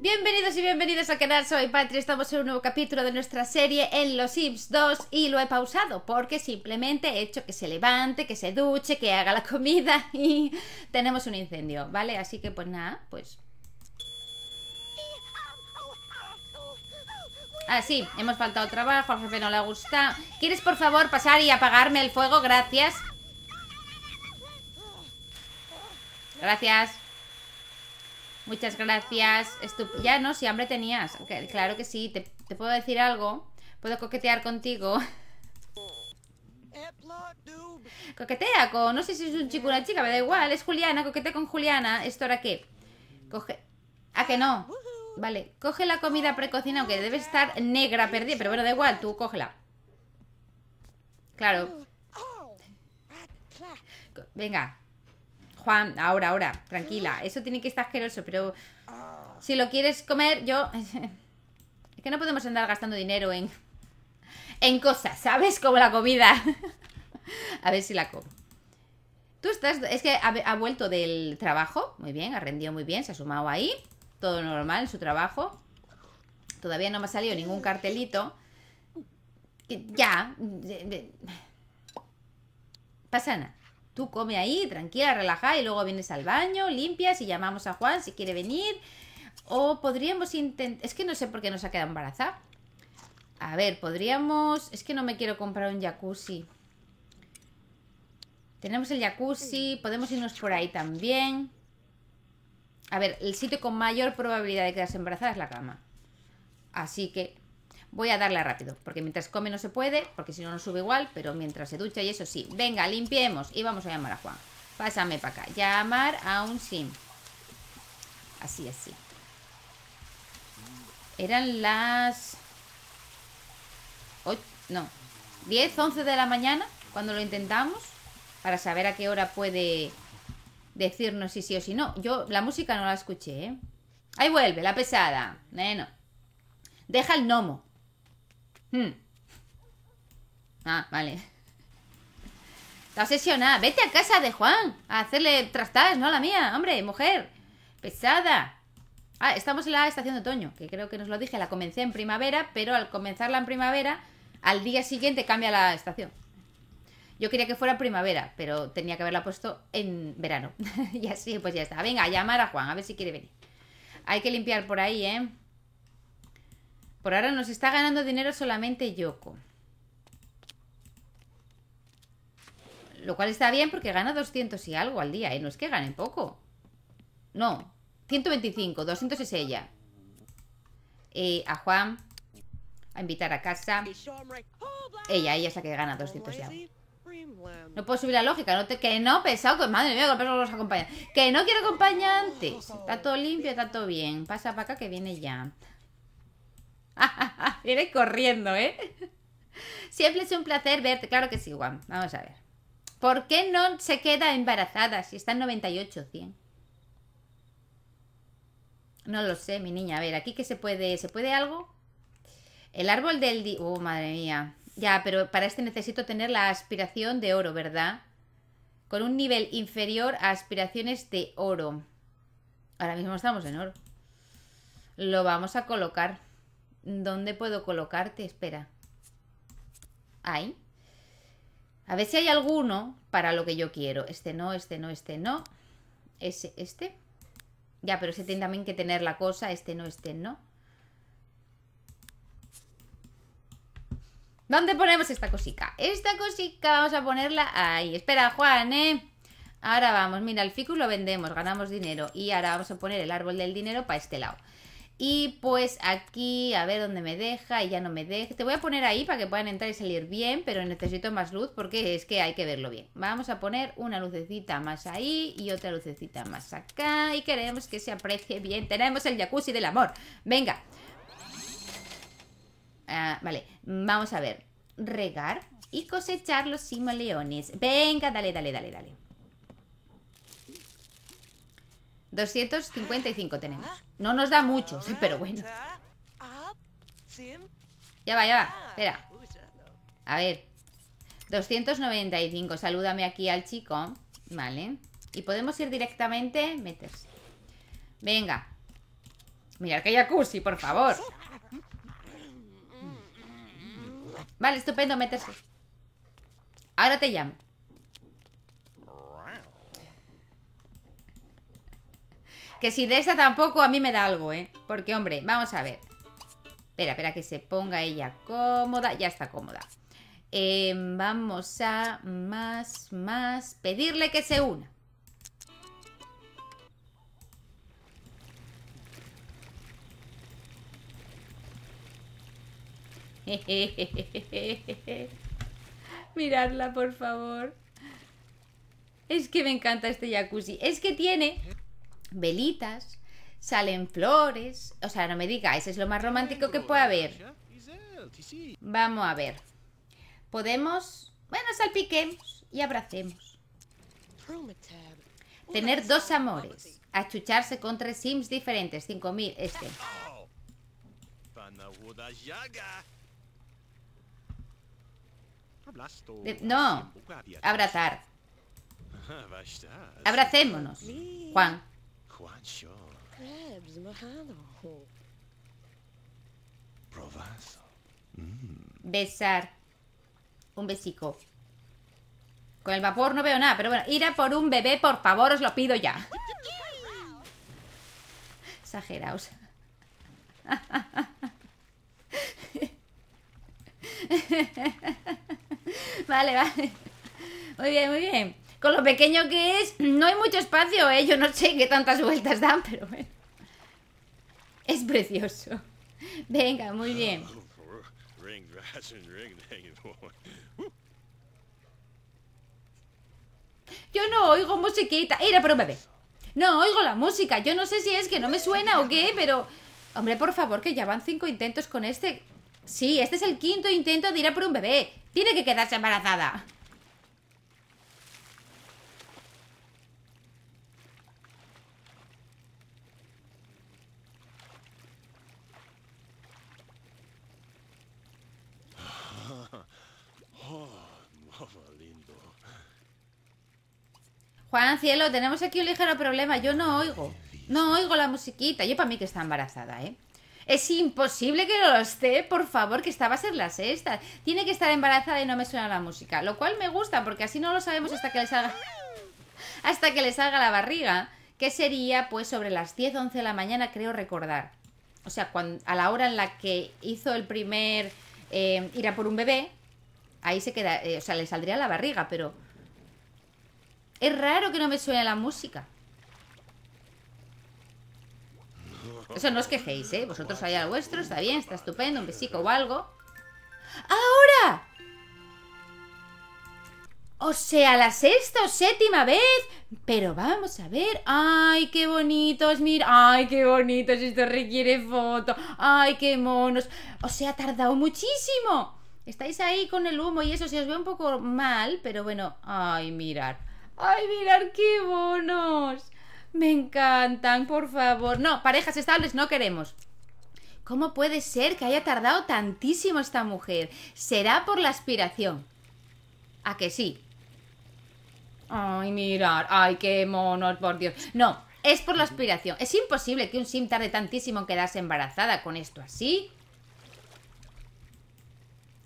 Bienvenidos y bienvenidas al canal, soy Patria. estamos en un nuevo capítulo de nuestra serie en Los Sims 2 y lo he pausado porque simplemente he hecho que se levante, que se duche, que haga la comida y tenemos un incendio, ¿vale? Así que pues nada, pues... Ah sí, hemos faltado trabajo, a jefe no le gusta. ¿Quieres por favor pasar y apagarme el fuego? Gracias. Gracias. Muchas gracias. ya no, si hambre tenías. claro que sí. ¿Te, puedo decir algo. Puedo coquetear contigo. Coquetea con. No sé si es un chico o una chica, me da igual. Es Juliana. Coquetea con Juliana. ¿Esto ahora qué? Coge. ¿A que no? Vale. Coge la comida precocina, aunque debe estar negra, perdida. Pero bueno, da igual. Tú cógela. Claro. Venga. Juan, ahora, ahora, tranquila. Eso tiene que estar asqueroso, pero ah. si lo quieres comer, yo... es que no podemos andar gastando dinero en... En cosas, ¿sabes? Como la comida. a ver si la como. Tú estás... Es que ha, vuelto del trabajo. Muy bien, ha rendido muy bien, se ha sumado ahí. Todo normal en su trabajo. Todavía no me ha salido ningún cartelito. Ya. Pasa nada. Tú come ahí, tranquila, relajada y luego vienes al baño, limpias y llamamos a Juan si quiere venir. O podríamos intentar... Es que no sé por qué nos ha quedado embarazada. A ver, podríamos... Es que no me quiero comprar un jacuzzi. Tenemos el jacuzzi, podemos irnos por ahí también. A ver, el sitio con mayor probabilidad de quedarse embarazada es la cama. Así que Voy a darle rápido, porque mientras come no se puede, porque si no, no sube igual, pero mientras se ducha y eso sí. Venga, limpiemos y vamos a llamar a Juan. Pásame para acá. Llamar a un sim. Así, así. Eran las... no, 10, 11 de la mañana, cuando lo intentamos, para saber a qué hora puede decirnos si sí o si no. Yo la música no la escuché, ¿eh? Ahí vuelve, la pesada. Bueno. Deja el gnomo. Hmm. Ah, vale. Está obsesionada. Vete a casa de Juan a hacerle trastadas, no a la mía. Hombre, mujer. Pesada. Ah, estamos en la estación de otoño, que creo que nos lo dije. La comencé en primavera, pero al comenzarla en primavera, al día siguiente cambia la estación. Yo quería que fuera primavera, pero tenía que haberla puesto en verano. y así, pues ya está. Venga, a llamar a Juan, a ver si quiere venir. Hay que limpiar por ahí, ¿eh? Por ahora nos está ganando dinero solamente Yoko. Lo cual está bien porque gana 200 y algo al día, ¿eh? No es que gane poco. No, 125, 200 es ella. a Juan, a invitar a casa. Ella, ella es la que gana 200 algo No puedo subir la lógica, no que no, pesado, madre mía, que los Que no quiero acompañantes. Está todo limpio, está todo bien. Pasa para acá que viene ya. Viene corriendo, ¿eh? Siempre es un placer verte. Claro que sí, Juan. Vamos a ver. ¿Por qué no se queda embarazada si está en 98, 100? No lo sé, mi niña. A ver, aquí que se puede, ¿se puede algo? El árbol del Uh, Oh, madre mía. Ya, pero para este necesito tener la aspiración de oro, ¿verdad? Con un nivel inferior a aspiraciones de oro. Ahora mismo estamos en oro. Lo vamos a colocar. ¿Dónde puedo colocarte? Espera. Ahí. A ver si hay alguno para lo que yo quiero. Este no, este no, este no. Ese, este. Ya, pero ese tiene también que tener la cosa. Este no, este no. ¿Dónde ponemos esta cosica? Esta cosica vamos a ponerla ahí. Espera, Juan, ¿eh? Ahora vamos, mira, el ficus lo vendemos, ganamos dinero. Y ahora vamos a poner el árbol del dinero para este lado. Y pues aquí, a ver dónde me deja y ya no me deja. Te voy a poner ahí para que puedan entrar y salir bien, pero necesito más luz porque es que hay que verlo bien. Vamos a poner una lucecita más ahí y otra lucecita más acá y queremos que se aprecie bien. Tenemos el jacuzzi del amor. Venga. Ah, vale, vamos a ver. Regar y cosechar los simoleones. Venga, dale, dale, dale, dale. 255 tenemos. No nos da mucho, pero bueno. Ya va, ya va. Espera. A ver. 295. Salúdame aquí al chico. Vale. Y podemos ir directamente. Meterse. Venga. Mirad que hay jacuzzi, por favor. Vale, estupendo, meterse. Ahora te llamo. Que si de esta tampoco a mí me da algo, ¿eh? Porque, hombre, vamos a ver. Espera, espera que se ponga ella cómoda. Ya está cómoda. Em, vamos a más, más. Pedirle que se una. Miradla, por favor. Es que me encanta este jacuzzi. Es que tiene velitas, salen flores. O sea, no me digáis, es lo más romántico que puede haber. Vamos a ver. Podemos, bueno, salpiquemos y abracemos. Tener dos amores. Achucharse con tres sims diferentes. 5.000 este. no, abrazar. Abracémonos, Juan. Mm. Besar. Un besico. Con el vapor no veo nada, pero bueno, ir a por un bebé, por favor, os lo pido ya. Exageraos. vale, vale. Muy bien, muy bien con lo pequeño que es, no hay mucho espacio, ¿eh? Yo no sé qué tantas vueltas dan, pero bueno. Es precioso. Venga, muy bien. Yo no oigo musiquita. por un bebé. No oigo la música. Yo no sé si es que no me suena o qué, pero... Hombre, por favor, que ya van cinco intentos con este. Sí, este es el quinto intento de ir a por un bebé. Tiene que quedarse embarazada. Juan Cielo, tenemos aquí un ligero problema. Yo no oigo. No oigo la musiquita. Yo para mí que está embarazada, ¿eh? Es imposible que no lo esté, por favor, que esta va a ser la sexta. Tiene que estar embarazada y no me suena la música. Lo cual me gusta, porque así no lo sabemos hasta que le salga... hasta que le salga la barriga. Que sería, pues, sobre las 10, 11 de la mañana, creo recordar. O sea, a la hora en la que hizo el primer... Eh, ir a por un bebé, ahí se queda... Eh, o sea, le saldría la barriga, pero es raro que no me suene la música. Eso no os quejéis, ¿eh? Vosotros allá al vuestro, está bien, está estupendo, un besico o algo. ¡Ahora! O sea, la sexta o séptima vez. Pero vamos a ver. ¡Ay, qué bonitos! Mira, ¡ay, qué bonitos! Esto requiere foto. ¡Ay, qué monos! O sea, ha tardado muchísimo. Estáis ahí con el humo y eso se os ve un poco mal, pero bueno. ¡Ay, mirad! ¡Ay, mirad qué bonos! Me encantan, por favor. No, parejas estables no queremos. ¿Cómo puede ser que haya tardado tantísimo esta mujer? Será por la aspiración. ¿A que sí? Ay, mirar, ay, qué monos, por Dios. No, es por la aspiración. Es imposible que un sim tarde tantísimo en quedarse embarazada con esto así.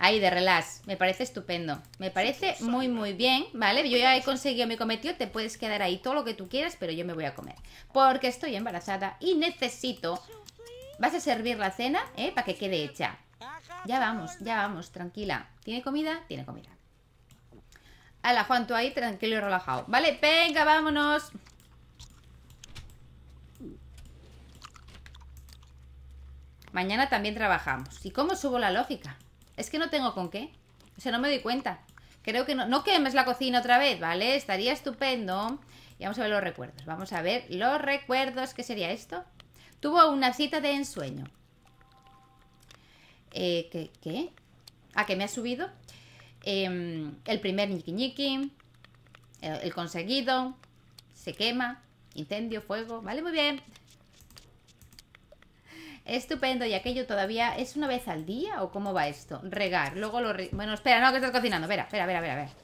Ahí, de relax. Me parece estupendo. Me parece muy, muy bien, ¿vale? Yo ya he conseguido mi cometido. Te puedes quedar ahí todo lo que tú quieras, pero yo me voy a comer. Porque estoy embarazada y necesito... Vas a servir la cena, ¿eh? Para que quede hecha. Ya vamos, ya vamos, tranquila. ¿Tiene comida? Tiene comida. Hala, Juan, tú ahí tranquilo y relajado. Vale, venga, vámonos. Mañana también trabajamos. ¿Y cómo subo la lógica? Es que no tengo con qué. O sea, no me doy cuenta. Creo que no. No quemes la cocina otra vez, ¿vale? Estaría estupendo. Y vamos a ver los recuerdos. Vamos a ver los recuerdos. ¿Qué sería esto? Tuvo una cita de ensueño. Eh, ¿qué, ¿A qué ah, me ha subido? Em, el primer ñiqui el conseguido. Se quema. Incendio, fuego. Vale, muy bien. Estupendo, y aquello todavía es una vez al día o cómo va esto? Regar, luego lo... Bueno, espera, no, que estás cocinando, espera, espera, espera, espera.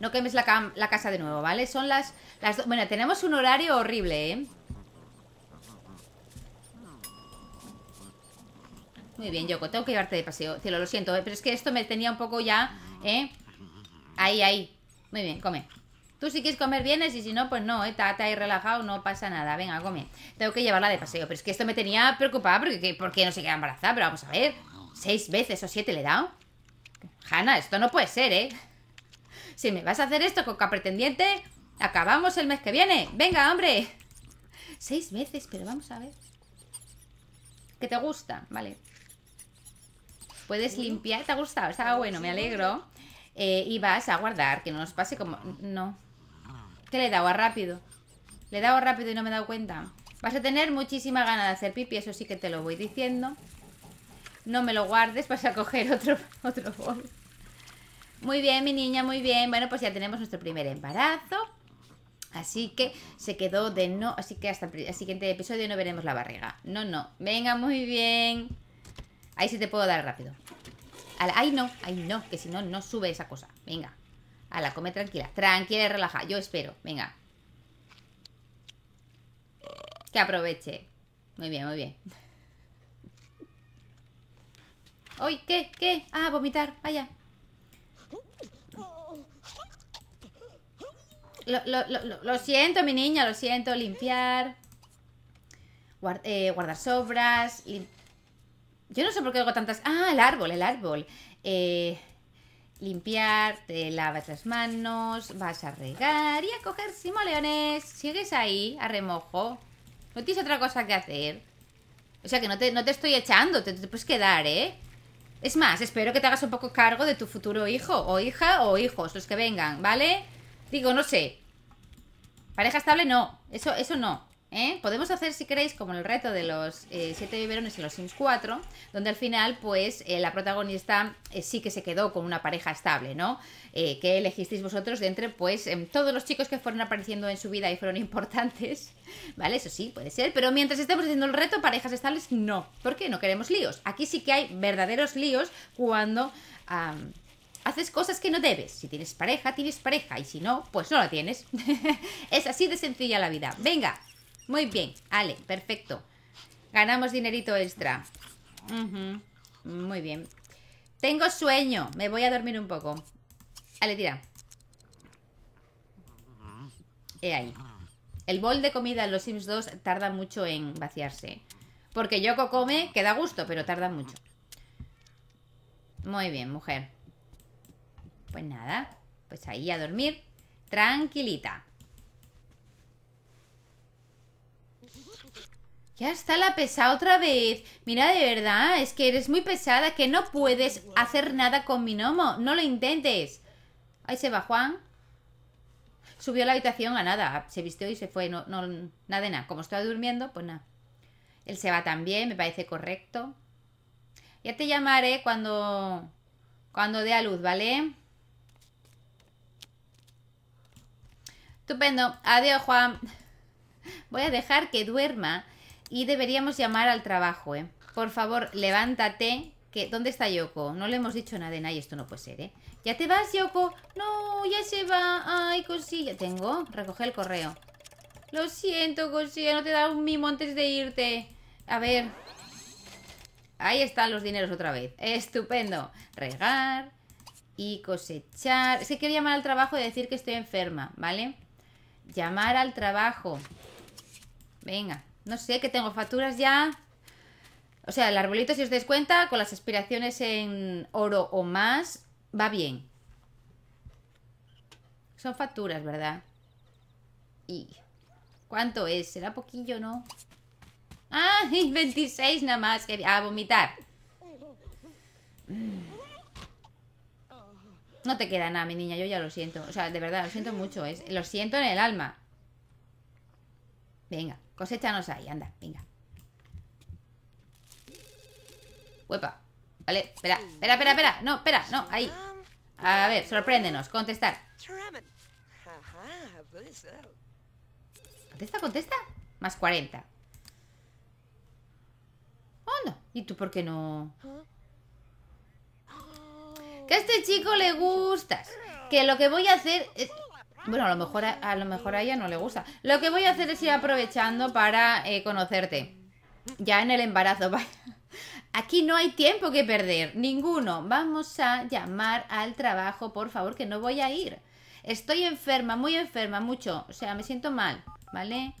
No quemes la, la casa de nuevo, ¿vale? Son las... las Bueno, tenemos un horario horrible, ¿eh? Muy bien, Yoko, tengo que llevarte de paseo. Cielo, lo siento, ¿eh? pero es que esto me tenía un poco ya, ¿eh? Ahí, ahí. Muy bien, come. Tú si quieres comer vienes y si no, pues no, ¿eh? tata y relajado, no pasa nada. Venga, come. Tengo que llevarla de paseo. Pero es que esto me tenía preocupada porque, porque no se queda embarazada. Pero vamos a ver. ¿Seis veces o siete le he dado? Hanna, esto no puede ser, ¿eh? Si me vas a hacer esto, coca pretendiente, acabamos el mes que viene. Venga, hombre. Seis veces, pero vamos a ver. ¿Qué te gusta? Vale. Puedes limpiar. ¿Te ha gustado? Estaba bueno, me alegro. Eh, y vas a guardar, que no nos pase como... No, ¿Qué le he dado? A rápido. Le he dado rápido y no me he dado cuenta. Vas a tener muchísima ganas de hacer pipi, eso sí que te lo voy diciendo. No me lo guardes, vas a coger otro, otro bol. Muy bien, mi niña, muy bien. Bueno, pues ya tenemos nuestro primer embarazo. Así que se quedó de no. Así que hasta el siguiente episodio no veremos la barriga. No, no. Venga, muy bien. Ahí sí te puedo dar rápido. Ay, no, ay, no, que si no, no sube esa cosa. Venga la come tranquila. Tranquila y relaja. Yo espero. Venga. Que aproveche. Muy bien, muy bien. ¡Uy! ¿Qué? ¿Qué? Ah, vomitar. Vaya. Lo, siento, mi niña, lo siento. Limpiar. Eh, guardar sobras. Yo no sé por qué hago tantas... Ah, el árbol, el árbol. Eh limpiar, te lavas las manos, vas a regar y a coger simoleones. Sigues ahí, a remojo. No tienes otra cosa que hacer. O sea que no te, estoy echando, te, puedes quedar, ¿eh? Es más, espero que te hagas un poco cargo de tu futuro hijo, o hija, o hijos, los que vengan, ¿vale? Digo, no sé. Pareja estable no, eso, eso no. ¿eh? Podemos hacer, si queréis, como el reto de los eh, siete biberones en los Sims 4, donde al final, pues, eh, la protagonista eh, sí que se quedó con una pareja estable, ¿no? que elegisteis vosotros de entre, pues, em, todos los chicos que fueron apareciendo en su vida y fueron importantes, ¿vale? Eso sí, puede ser, pero mientras estemos haciendo el reto, parejas estables, no, porque no queremos líos. Aquí sí que hay verdaderos líos cuando... haces cosas que no debes. Si tienes pareja, tienes pareja. Y si no, pues no la tienes. es así de sencilla la vida. Venga, muy bien, Ale, perfecto. Ganamos dinerito extra. Muy bien. Tengo sueño, me voy a dormir un poco. Ale, tira. He ahí. El bol de comida en los Sims 2 tarda mucho en vaciarse. Porque Yoko come, que da gusto, pero tarda mucho. Muy bien, mujer. Pues nada, pues ahí a dormir. Tranquilita. Ya está la pesada otra vez. Mira, de verdad, es que eres muy pesada, que no puedes hacer nada con mi nomo. No lo intentes. Ahí se va Juan. Subió a la habitación a nada. Se vistió y se fue. nada de nada. Como estaba durmiendo, pues nada. Él se va también, me parece correcto. Ya te llamaré cuando. cuando dé a luz, ¿vale? Estupendo. Adiós, Juan. Voy a dejar que duerma y deberíamos llamar al trabajo, ¿eh? Por favor, levántate. ¿Dónde está Yoko? No le hemos dicho nada de esto no puede ser, ¿eh? ¿Ya te vas, Yoko? No, ya se va. Ay, cosilla. Tengo. Recoge el correo. Lo siento, cosilla. No te da un mimo antes de irte. A ver. Ahí están los dineros otra vez. Estupendo. Regar y cosechar. Es que llamar al trabajo y decir que estoy enferma, ¿vale? Llamar al trabajo. Venga. No sé, que tengo facturas ya. O sea, el arbolito, si os dais cuenta, con las aspiraciones en oro o más, va bien. Son facturas, ¿verdad? ¿Y cuánto es? ¿Será poquillo, no? ¡Ah! 26 nada más. Que... A vomitar. No te queda nada, mi niña. Yo ya lo siento. O sea, de verdad, lo siento mucho. Es... ¿eh? Lo siento en el alma. Venga. Cosechanos ahí, anda, venga. Huepa. Vale, espera, espera, espera, espera. No, espera, no, ahí. A ver, sorpréndenos, contestar. Contesta, contesta. Más 40. Oh, no. ¿Y tú por qué no? Que a este chico le gustas. Que lo que voy a hacer bueno, a lo mejor a, lo mejor a ella no le gusta. Lo que voy a hacer es ir aprovechando para eh, conocerte. Ya en el embarazo, vaya. Aquí no hay tiempo que perder, ninguno. Vamos a llamar al trabajo, por favor, que no voy a ir. Estoy enferma, muy enferma, mucho. O sea, me siento mal, ¿vale?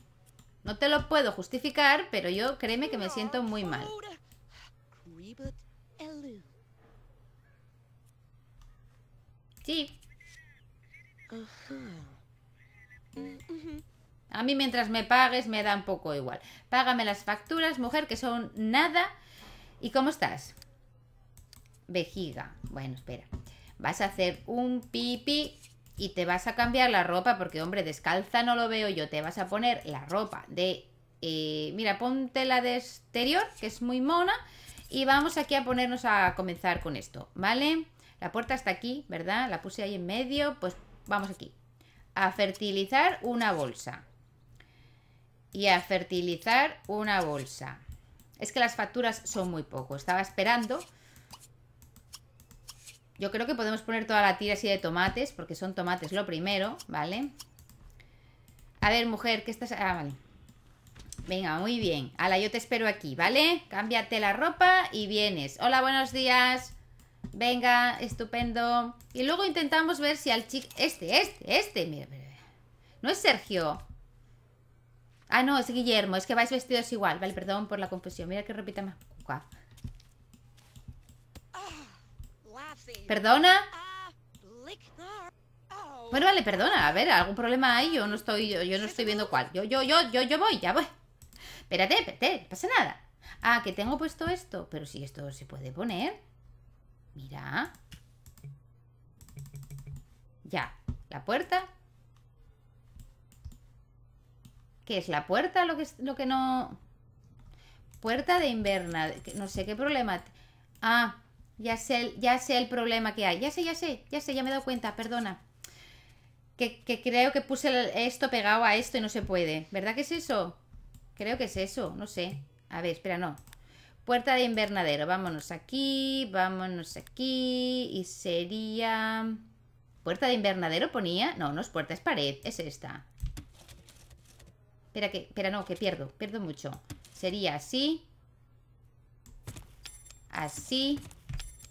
No te lo puedo justificar, pero yo créeme que me siento muy mal. Sí, a mí mientras me pagues me da un poco igual. Págame las facturas, mujer, que son nada. ¿Y cómo estás? Vejiga. Bueno, espera. Vas a hacer un pipí y te vas a cambiar la ropa porque, hombre, descalza no lo veo yo. Te vas a poner la ropa de... Eh, mira, ponte la de exterior, que es muy mona. Y vamos aquí a ponernos a comenzar con esto, ¿vale? La puerta está aquí, ¿verdad? La puse ahí en medio, pues vamos aquí, a fertilizar una bolsa. Y a fertilizar una bolsa. Es que las facturas son muy poco. Estaba esperando. Yo creo que podemos poner toda la tira así de tomates, porque son tomates lo primero, ¿vale? A ver, mujer, ¿qué estás...? Ah, vale. Venga, muy bien. Ala, yo te espero aquí, ¿vale? Cámbiate la ropa y vienes. Hola, buenos días. Venga, estupendo. Y luego intentamos ver si al chico... Este, este, este. Mira, No es Sergio. Ah, no, es Guillermo. Es que vais vestidos igual. Vale, perdón por la confusión. Mira que repita más. ¿Perdona? Bueno, vale, perdona. A ver, ¿algún problema hay? Yo no estoy, yo, no estoy viendo cuál. Yo, yo, yo, yo, yo voy, ya voy. Espérate, espérate, pasa nada. Ah, que tengo puesto esto. Pero si esto se puede poner. Mira. Ya, la puerta. ¿Qué es la puerta lo que, lo que no...? Puerta de inverna, no sé qué problema. Ah, ya sé, ya sé el problema que hay. Ya sé, ya sé, ya sé, ya me he dado cuenta, perdona. Que, que, creo que puse esto pegado a esto y no se puede. ¿Verdad que es eso? Creo que es eso, no sé. A ver, espera, no. Puerta de invernadero. Vámonos aquí, vámonos aquí. Y sería... ¿Puerta de invernadero ponía? No, no es puerta, es pared. Es esta. Espera, que, espera, no, que pierdo. Pierdo mucho. Sería así. Así.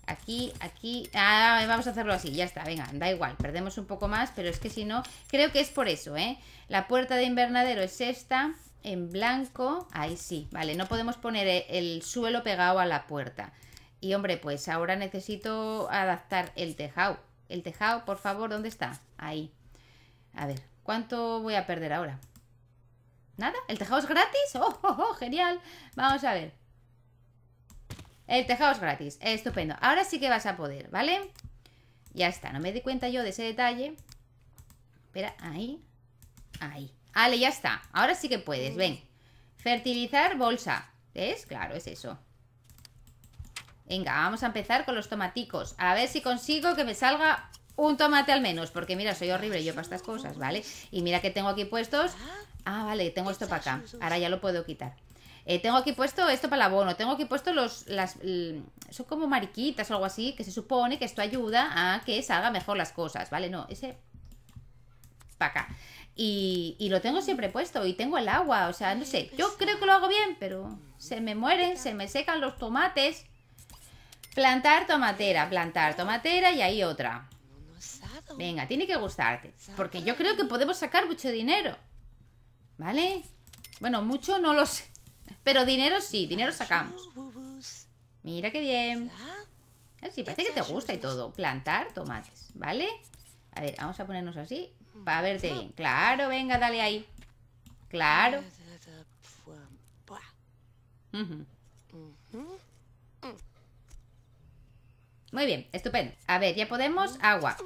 Aquí, aquí. Ah, vamos a hacerlo así, ya está, venga, da igual. Perdemos un poco más, pero es que si no... Creo que es por eso, ¿eh? La puerta de invernadero es esta en blanco. Ahí sí, vale, no podemos poner e, el suelo pegado a la puerta. Y hombre, pues ahora necesito adaptar el tejado. El tejado, por favor, ¿dónde está? Ahí. A ver, ¿cuánto voy a perder ahora? ¿Nada? ¿El tejado es gratis? ¡Oh, oh, oh! genial! Vamos a ver. El tejado es gratis. Estupendo. Ahora sí que vas a poder, ¿vale? Ya está, no me di cuenta yo de ese detalle. Espera, ahí. Ahí. Vale, ya está. Ahora sí que puedes, ven. Fertilizar bolsa. ¿Ves? Claro, es eso. Venga, vamos a empezar con los tomaticos. A ver si consigo que me salga un tomate al menos. Porque mira, soy horrible yo para estas cosas, ¿vale? Y mira que tengo aquí puestos... Ah, vale, tengo esto para acá. Ahora ya lo puedo quitar. Eh, tengo aquí puesto esto para el abono. Tengo aquí puesto los... Las, son como mariquitas o algo así. Que se supone que esto ayuda a que salga mejor las cosas, ¿vale? No, ese... Para acá. Y, lo tengo siempre puesto y tengo el agua, o sea, no sé, pues yo creo que lo hago bien, pero se me mueren, se me secan los tomates. Plantar tomatera, plantar tomatera y ahí otra. Venga, tiene que gustarte, porque yo creo que podemos sacar mucho dinero. ¿Vale? Bueno, mucho no lo sé, pero dinero sí, dinero sacamos. Mira qué bien. Ah, sí, parece que te gusta y todo. Plantar tomates, ¿vale? A ver, vamos a ponernos así para verte bien. Claro, venga, dale ahí. Claro. Muy bien, estupendo. A ver, ya podemos. Agua.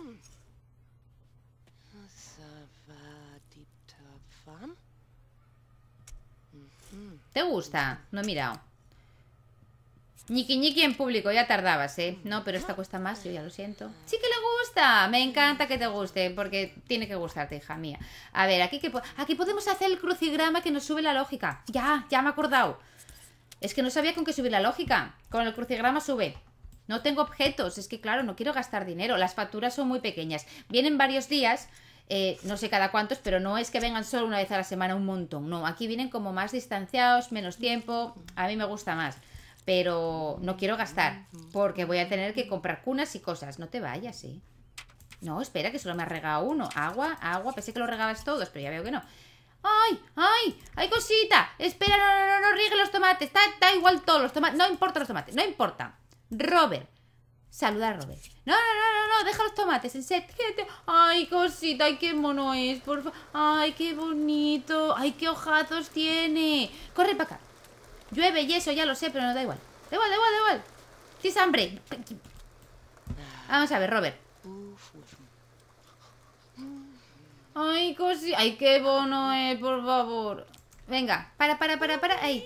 ¿Te gusta? No he mirado. Niki, en público, ya tardabas, ¿eh? No, pero esta cuesta más, yo ya lo siento. Sí que le me encanta que te guste, porque tiene que gustarte, hija mía. A ver, aquí, que, aquí podemos hacer el crucigrama que nos sube la lógica. Ya, ya me he acordado. Es que no sabía con qué subir la lógica. Con el crucigrama sube. No tengo objetos, es que claro, no quiero gastar dinero. Las facturas son muy pequeñas. Vienen varios días, eh, no sé cada cuántos, pero no es que vengan solo una vez a la semana un montón. No, aquí vienen como más distanciados, menos tiempo. A mí me gusta más. Pero no quiero gastar, porque voy a tener que comprar cunas y cosas. No te vayas, ¿eh? No, espera, que solo me ha regado uno. Agua, agua. Pensé que lo regabas todos, pero ya veo que no. ¡Ay! ¡Ay! ¡Ay, cosita! Espera, no, no, no, no riegue los tomates. Da, igual todos los tomates. No importa los tomates, no importa. Robert. Saluda a Robert. No, no, no, no, no, deja los tomates, en set. Ay, cosita, ay, qué mono es, por Ay, qué bonito. Ay, qué ojazos tiene. Corre para acá. Llueve y eso ya lo sé, pero no da igual. Da igual, da igual, da igual. Tienes hambre. Vamos a ver, Robert. Ay, Ay, qué bono eh, por favor. Venga, para, para, para, para. Ahí.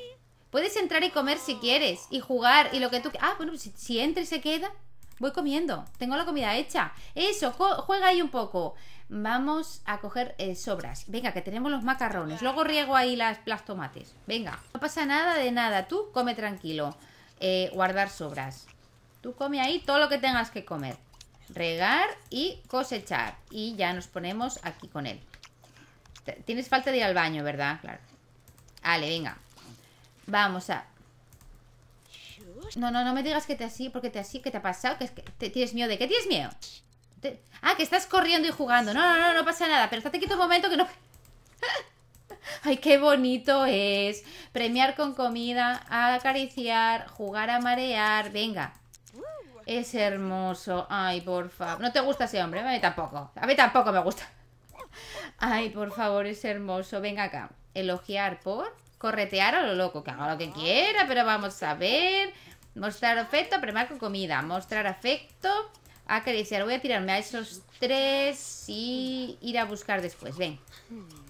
Puedes entrar y comer si quieres. Y jugar y lo que tú... Ah, bueno, si, entra y se queda, voy comiendo. Tengo la comida hecha. Eso, juega ahí un poco. Vamos a coger eh, sobras. Venga, que tenemos los macarrones. Luego riego ahí las, tomates. Venga, no pasa nada de nada. Tú come tranquilo. Eh, guardar sobras. Tú come ahí todo lo que tengas que comer regar y cosechar. Y ya nos ponemos aquí con él. Tienes falta de ir al baño, ¿verdad? Claro. Vale, venga. Vamos a... No, no, no me digas que te así, porque te así, que te ha pasado, que, te, tienes miedo. ¿De qué tienes miedo? Ah, que estás corriendo y jugando. No, no, no, no pasa nada. Pero estate quieto un momento que no... Ay, qué bonito es. Premiar con comida, acariciar, jugar a marear. Venga, es hermoso. Ay, por favor. No te gusta ese hombre. A mí tampoco. A mí tampoco me gusta. Ay, por favor, es hermoso. Venga acá. Elogiar por corretear a lo loco. Que haga lo que quiera, pero vamos a ver. Mostrar afecto, premar con comida. Mostrar afecto, acariciar. Voy a tirarme a esos tres y ir a buscar después. Ven.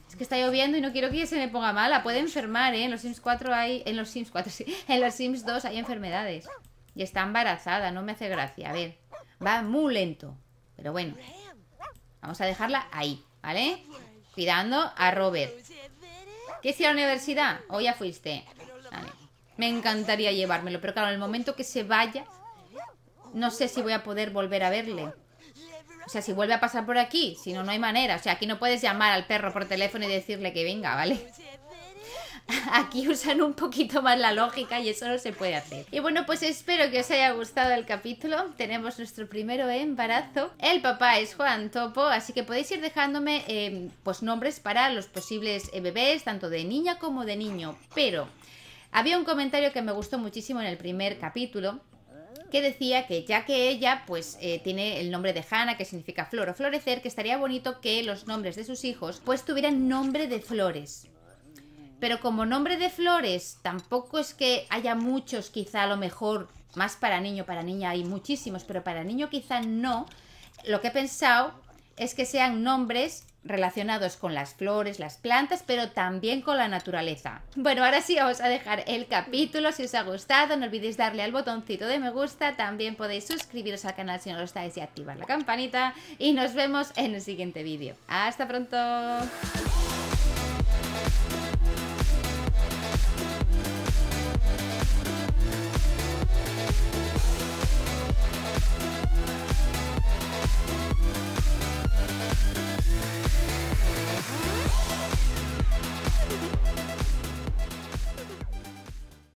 Es que está lloviendo y no quiero que se me ponga mala. Puede enfermar, ¿eh? En los Sims 4 hay... En los Sims 4, En los Sims 2 hay enfermedades. Y está embarazada, no me hace gracia. A ver, va muy lento. Pero bueno, vamos a dejarla ahí, ¿vale? Cuidando a Robert. ¿Qué es a la universidad? Hoy ya fuiste? Me encantaría llevármelo, pero claro, en el momento que se vaya, no sé si voy a poder volver a verle. O sea, si vuelve a pasar por aquí, si no, no hay manera. O sea, aquí no puedes llamar al perro por teléfono y decirle que venga, ¿vale? aquí usan un poquito más la lógica y eso no se puede hacer. Y bueno, pues espero que os haya gustado el capítulo. Tenemos nuestro primero embarazo. El papá es Juan Topo, así que podéis ir dejándome em, pues nombres para los posibles eh, bebés, tanto de niña como de niño. Pero había un comentario que me gustó muchísimo en el primer capítulo que decía que ya que ella pues eh, tiene el nombre de Hanna que significa flor o florecer, que estaría bonito que los nombres de sus hijos pues tuvieran nombre de flores. Pero como nombre de flores, tampoco es que haya muchos, quizá a lo mejor, más para niño, para niña hay muchísimos, pero para niño quizá no. Lo que he pensado es que sean nombres relacionados con las flores, las plantas, pero también con la naturaleza. Bueno, ahora sí vamos a dejar el capítulo. Si os ha gustado, no olvidéis darle al botoncito de me gusta. También podéis suscribiros al canal si no lo estáis y activar la campanita. Y nos vemos en el siguiente vídeo. ¡Hasta pronto!